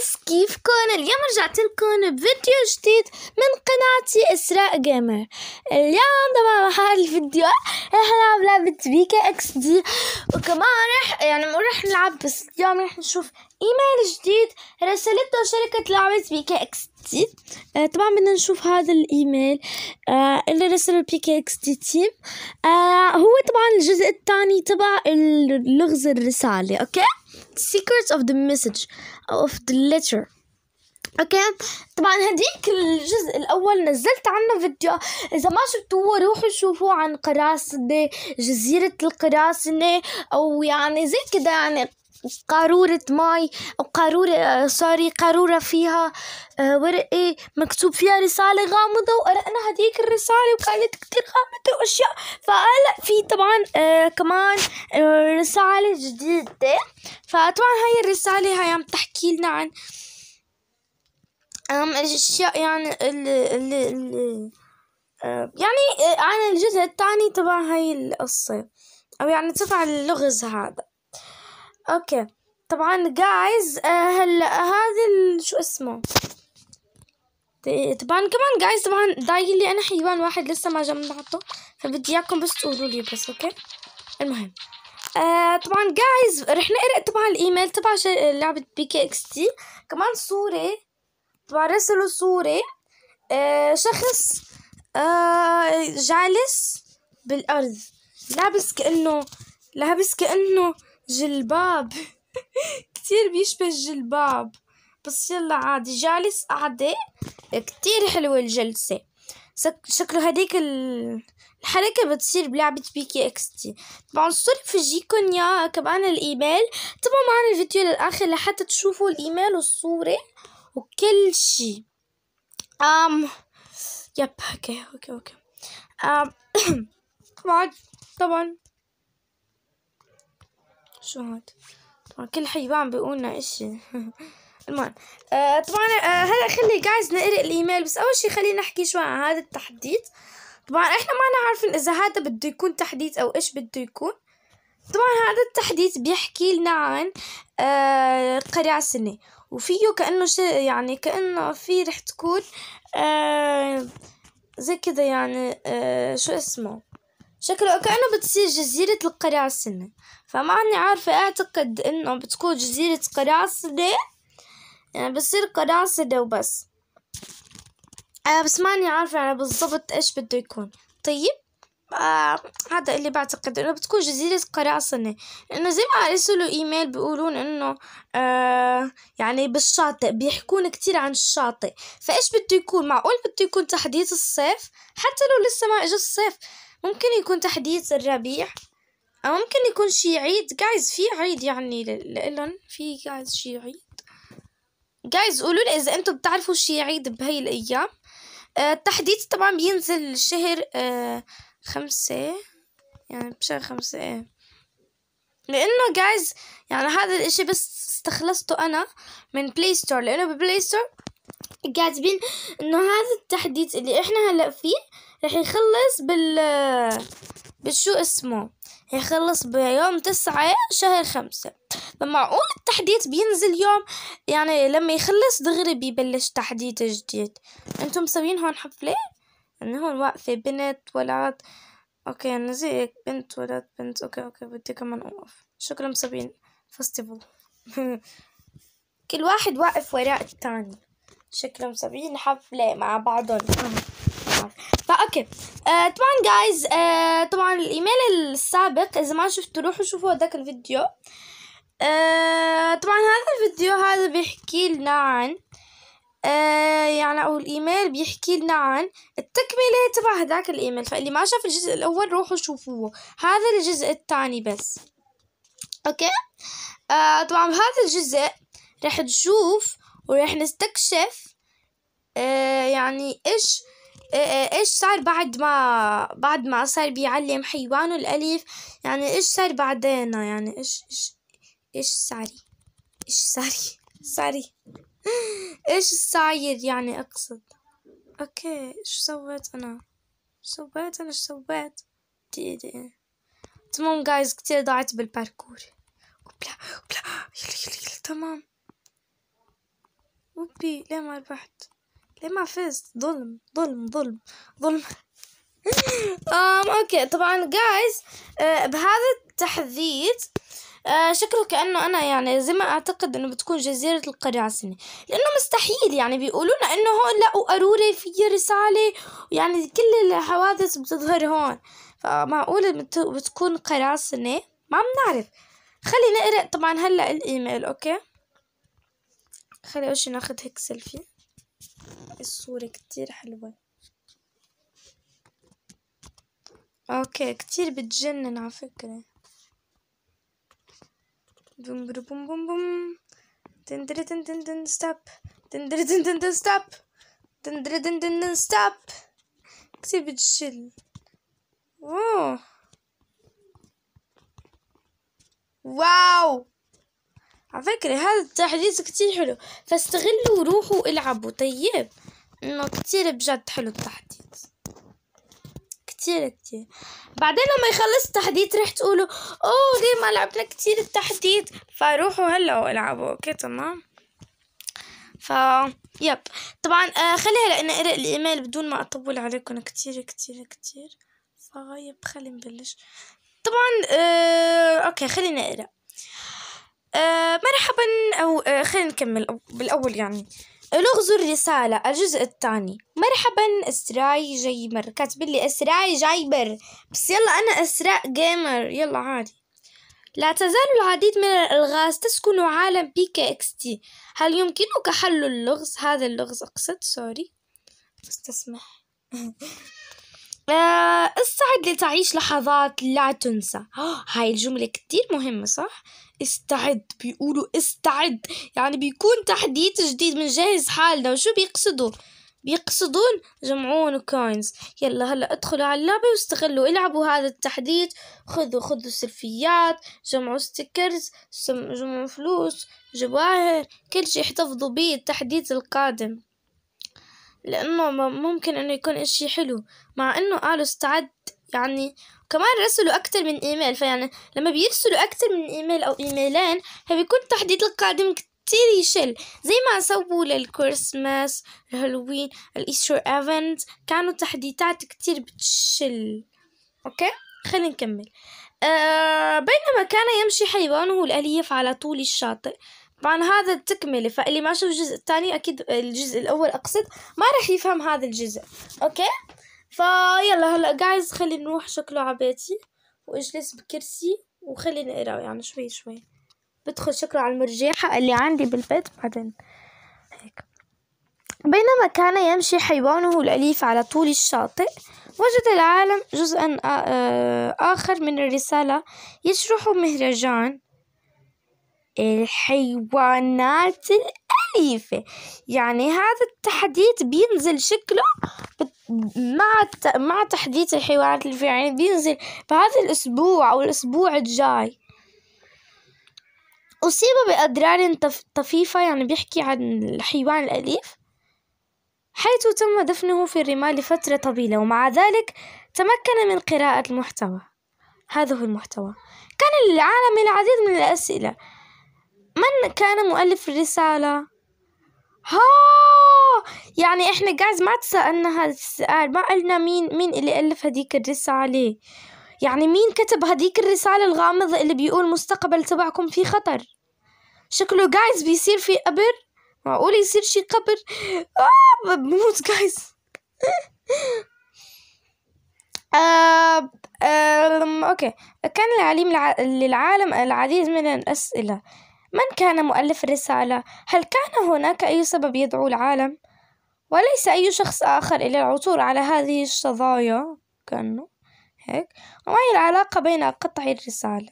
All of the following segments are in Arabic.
ناس كيفكن اليوم رجعت لكم بفيديو جديد من قناتي اسراء جيمر اليوم طبعا هذا الفيديو رح نلعب لعبة كي اكس دي وكمان رح يعني مو رح نلعب بس اليوم رح نشوف ايميل جديد رسلته شركة لعبة كي اكس دي آه طبعا بدنا نشوف هذا الايميل آه اللي رسله كي اكس دي تيم آه هو طبعا الجزء الثاني تبع لغز الرسالة اوكي secrets of the message of the letter اوكي طبعا هديك الجزء الاول نزلت عنه فيديو اذا ما شفتوه روحوا شوفوه عن قراصنة جزيرة القراصنة او يعني زي كده يعني قارورة ماي أو قارورة آه، سوري قارورة فيها آه، ورقة إيه، مكتوب فيها رسالة غامضة وقرأنا هديك الرسالة وكانت كتير غامضة وأشياء فهلا في طبعا آه، كمان رسالة جديدة فطبعا هاي الرسالة هاي عم تحكي لنا عن الأشياء يعني ال ال ال يعني عن الجزء الثاني تبع هاي القصة أو يعني تبع اللغز هذا اوكي طبعا جايز آه، هلا هذا شو اسمه طبعا كمان جايز طبعا دايق لي انا حيوان واحد لسه ما جمعته فبدي اياكم بس تقولوا لي بس اوكي المهم آه طبعا جايز رح نقرا طبعا الايميل تبع لعبه بي كي اكس تي كمان صوره طبعا رسلوا صوره آه شخص آه جالس بالارض لابس كانه لابس كانه جلباب كتير بيشبه الجلباب بس يلا عادي جالس قعدة كتير حلوة الجلسة شكله هديك الحركة بتصير بلعبة بيكي اكس تي طبعا الصورة بفرجيكم يا كمان الايميل تابعوا معنا الفيديو للاخر لحتى تشوفوا الايميل والصورة وكل شي ام يب اوكي اوكي اوكي ام طبعا طبعا شو هاد طبعا كل حيوان بيقولنا اشي المهم آه طبعا آه هلا خلي جايز نقرا الايميل بس اول شي خلينا نحكي شوي عن هذا التحديث طبعا احنا ما عارفين اذا هذا بده يكون تحديث او ايش بده يكون طبعا هذا التحديث بيحكي لنا عن آه سنة وفيه كأنه ش... يعني كأنه في رح تكون آه زي كذا يعني آه شو اسمه شكله كأنه بتصير جزيرة السنة فماني عارفة أعتقد إنه بتكون جزيرة قراصدة يعني بصير قراصدة وبس آه بس ماني عارفة يعني بالضبط إيش بده يكون طيب آه هذا اللي بعتقد إنه بتكون جزيرة قراصنة إنه زي ما أرسلوا إيميل بيقولون إنه آه يعني بالشاطئ بيحكون كتير عن الشاطئ فإيش بده يكون معقول بده يكون تحديث الصيف حتى لو لسه ما إجى الصيف ممكن يكون تحديث الربيع أو ممكن يكون شي عيد جايز في عيد يعني لإلن في جايز شي عيد جايز قولوا لي إذا أنتم بتعرفوا شي عيد بهي الأيام آه، التحديث طبعا بينزل شهر آه، خمسة يعني بشهر خمسة إيه لأنه جايز يعني هذا الإشي بس استخلصته أنا من بلاي ستور لأنه ببلاي ستور كاتبين إنه هذا التحديث اللي إحنا هلأ فيه رح يخلص بال آه، بشو اسمه هيخلص بيوم تسعة شهر خمسة فمعقول التحديث بينزل يوم يعني لما يخلص دغري بيبلش تحديث جديد انتم مسويين هون حفلة؟ يعني هون واقفة بنت ولد اوكي نزيك يعني بنت ولد بنت اوكي اوكي بدي كمان اوقف شكرا مسويين فستيفال كل واحد واقف وراء التاني شكرا مسويين حفلة مع بعضهم آه. طيب، اوكي آه طبعا جايز آه طبعا الايميل السابق اذا ما شفتوا روحوا شوفوا هذاك الفيديو آه طبعا هذا الفيديو هذا بيحكي لنا عن آه يعني او الايميل بيحكي لنا عن التكمله تبع هذاك الايميل فاللي ما شاف الجزء الاول روحوا شوفوه هذا الجزء الثاني بس اوكي آه طبعا بهذا الجزء رح تشوف ورح نستكشف آه يعني ايش إيه، إيه، ايش صار بعد ما بعد ما صار بيعلم حيوانه الاليف يعني ايش صار بعدين يعني ايش ايش ايش صار ايش صار صار ايش صاير يعني اقصد اوكي ايش سويت انا سويت انا ايش سويت دقيقة إيه. دقيقة تمام جايز كتير ضعت بالباركور وبلا وبلا يلي يلا يلا تمام وبي ليه ما ربحت ليه ما فزت ظلم ظلم ظلم ظلم أم أوكي طبعا جايز آه، بهذا التحديد آه، شكله كأنه أنا يعني زي ما أعتقد أنه بتكون جزيرة القراصنة لأنه مستحيل يعني بيقولوا لنا أنه هون لقوا قارورة في رسالة يعني كل الحوادث بتظهر هون فمعقولة بتكون قراصنة ما بنعرف خلي نقرأ طبعا هلأ الإيميل أوكي خلي أول شي هيك سيلفي الصورة كتير حلوة اوكي كتير بتجنن على فكرة بوم برو بوم بوم بوم تندر تندن تن تن ستوب تندر تن تن تن ستوب ستوب كتير بتشل اوه واو على فكرة هذا التحديث كتير حلو فاستغلوا وروحوا العبوا طيب انه كتير بجد حلو التحديد كتير كتير بعدين لما يخلص التحديد رح تقولوا اوه ليه ما لعبنا كتير التحديد فروحوا هلا العبوا اوكي تمام ف يب طبعا آه، خلي هلا انا اقرا الايميل بدون ما اطول عليكم كتير كتير كتير فيب خلي نبلش طبعا آه اوكي خلينا اقرا آه مرحبا او آه خلينا نكمل بالأول يعني لغز الرسالة الجزء الثاني مرحبا اسراي جيمر كاتب لي اسراي جايبر بس يلا انا اسراء جيمر يلا عادي لا تزال العديد من الألغاز تسكن عالم بي كي اكس تي هل يمكنك حل اللغز هذا اللغز أقصد سوري استسمح آه، استعد لتعيش لحظات لا تنسى آه، هاي الجملة كتير مهمة صح؟ استعد بيقولوا استعد يعني بيكون تحديث جديد بنجهز حالنا وشو بيقصدوا؟ بيقصدون جمعون كوينز يلا هلا ادخلوا على اللعبة واستغلوا العبوا هذا التحديث خذوا خذوا سلفيات جمعوا ستيكرز جمعوا فلوس جواهر كل شي احتفظوا به التحديث القادم لأنه ممكن أنه يكون إشي حلو مع أنه قالوا استعد يعني كمان رسلوا أكتر من إيميل فيعني لما بيرسلوا أكتر من إيميل أو إيميلين فبيكون التحديد القادم كتير يشل زي ما سووا للكريسماس الهالوين الإيستر إيفنت كانوا تحديثات كتير بتشل أوكي خلينا نكمل أه بينما كان يمشي حيوانه الأليف على طول الشاطئ طبعا هذا التكملة فاللي ما شاف الجزء الثاني أكيد الجزء الأول أقصد ما راح يفهم هذا الجزء أوكي فيلا هلا جايز خلي نروح شكله عبيتي واجلس بكرسي وخليني اقرا يعني شوي شوي بدخل شكله على المرجيحة اللي عندي بالبيت بعدين هيك بينما كان يمشي حيوانه الأليف على طول الشاطئ وجد العالم جزءا آه، آخر من الرسالة يشرح مهرجان الحيوانات الأليفة يعني هذا التحديث بينزل شكله مع مع تحديث الحيوانات الأليفة يعني بينزل بهذا الأسبوع أو الأسبوع الجاي أصيب بأضرار طفيفة يعني بيحكي عن الحيوان الأليف حيث تم دفنه في الرمال لفترة طويلة ومع ذلك تمكن من قراءة المحتوى هذا هو المحتوى كان للعالم العديد من الأسئلة من كان مؤلف الرسالة؟ ها يعني احنا جايز ما تسألنا هذا السؤال ما قلنا مين مين اللي ألف هديك الرسالة يعني مين كتب هديك الرسالة الغامضة اللي بيقول مستقبل تبعكم في خطر شكله جايز بيصير في قبر معقول يصير شي قبر آه بموت جايز آه آه اوكي كان العليم للعالم العديد من الأسئلة من كان مؤلف الرسالة؟ هل كان هناك أي سبب يدعو العالم؟ وليس أي شخص آخر إلى العثور على هذه الشظايا كأنه هيك وما هي العلاقة بين قطعي الرسالة؟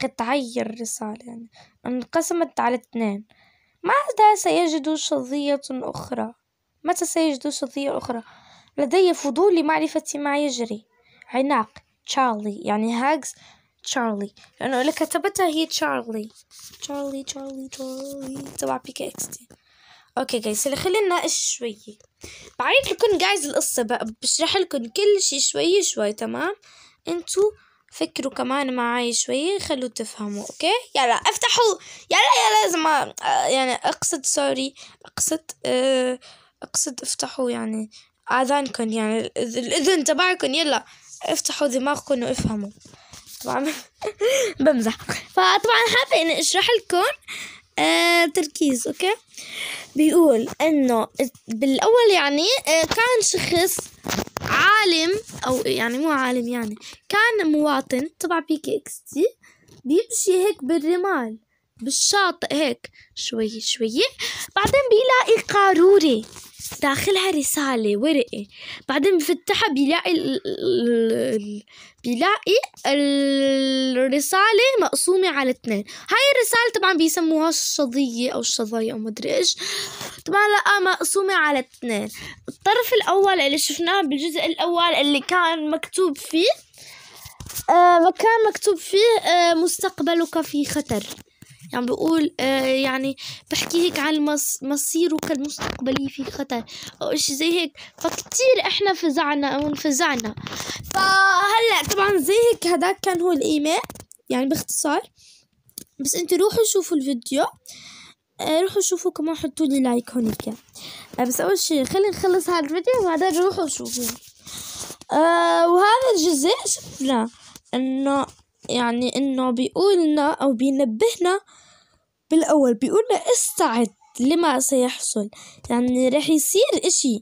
قطعي الرسالة يعني انقسمت على اثنين ماذا سيجد شظية أخرى؟ متى سيجد شظية أخرى؟ لدي فضول لمعرفة ما يجري عناق تشارلي يعني هاجز تشارلي لأنه اللي كتبتها هي تشارلي تشارلي تشارلي تشارلي تبع بيكا اكس تي اوكي جايز اللي خلينا نناقش شوية بعيد لكم جايز القصة بقى بشرح لكم كل شي شوي شوي تمام انتو فكروا كمان معاي شوي خلوا تفهموا اوكي يلا افتحوا يلا يلا لازم آه، يعني اقصد سوري اقصد اه اقصد افتحوا يعني اذانكم يعني الاذن تبعكم يلا افتحوا دماغكم وافهموا طبعا بمزح فطبعا حابة اني اشرح لكم آه تركيز اوكي بيقول انه بالاول يعني آه، كان شخص عالم او يعني مو عالم يعني كان مواطن تبع كي اكس تي بيمشي هيك بالرمال بالشاطئ هيك شوي شوي بعدين بيلاقي قارورة داخلها رسالة ورقة بعدين بفتحها بيلاقي ال... ال... بيلاقي الرسالة مقسومة على اثنين هاي الرسالة طبعا بيسموها الشظية أو الشظايا أو مدري إيش طبعا لقى آه، مقسومة على اثنين الطرف الأول اللي شفناه بالجزء الأول اللي كان مكتوب فيه آه كان مكتوب فيه آه مستقبلك في خطر يعني بقول آه يعني بحكي هيك عن المص مصيره كالمستقبلي في خطر أو اشي زي هيك فكتير إحنا فزعنا أو انفزعنا فهلأ طبعا زي هيك هذاك كان هو الإيميل يعني باختصار بس انتوا روحوا شوفوا الفيديو آه روحوا شوفوا كمان حطوا لي لايك هونيك آه بس اول شيء خلينا نخلص هذا الفيديو وبعدين روحوا شوفوا آه وهذا الجزء شفنا انه يعني انه بيقولنا او بينبهنا بالأول بيقولنا استعد لما سيحصل يعني رح يصير إشي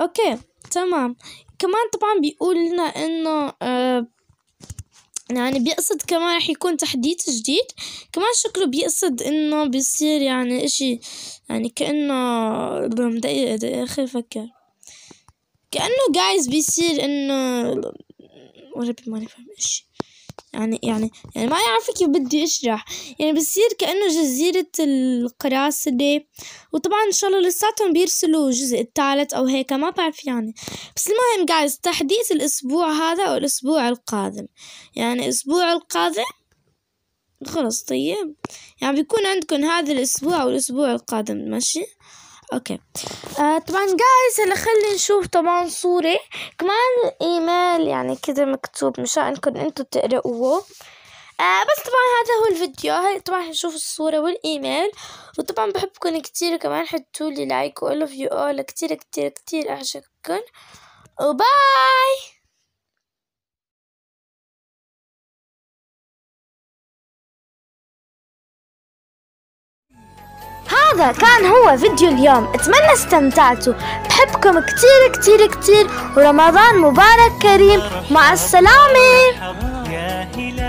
أوكي تمام كمان طبعا بيقول لنا إنه آه يعني بيقصد كمان رح يكون تحديث جديد كمان شكله بيقصد انه بيصير يعني اشي يعني كأنه دقيقة دقيقة خير فكر كأنه جايز بيصير انه وربي ماني فاهم اشي يعني يعني يعني ما يعرف كيف بدي أشرح يعني بصير كأنه جزيرة القراصنة وطبعا إن شاء الله لساتهم بيرسلوا الجزء الثالث أو هيك ما بعرف يعني بس المهم جايز تحديث الأسبوع هذا أو الأسبوع القادم يعني الأسبوع القادم خلص طيب يعني بيكون عندكم هذا الأسبوع او الاسبوع القادم ماشي اوكي آه طبعا جايز هلا خلينا نشوف طبعا صورة كمان ايميل يعني كذا مكتوب مشان انكم انتم تقرأوه آه بس طبعا هذا هو الفيديو هاي طبعا حنشوف الصورة والايميل وطبعا بحبكم كتير وكمان حطولي لايك و فيو اول كتير كتير كتير اعشقكم وباي هذا كان هو فيديو اليوم اتمنى استمتعتوا بحبكم كتير كتير كتير ورمضان مبارك كريم مع السلامة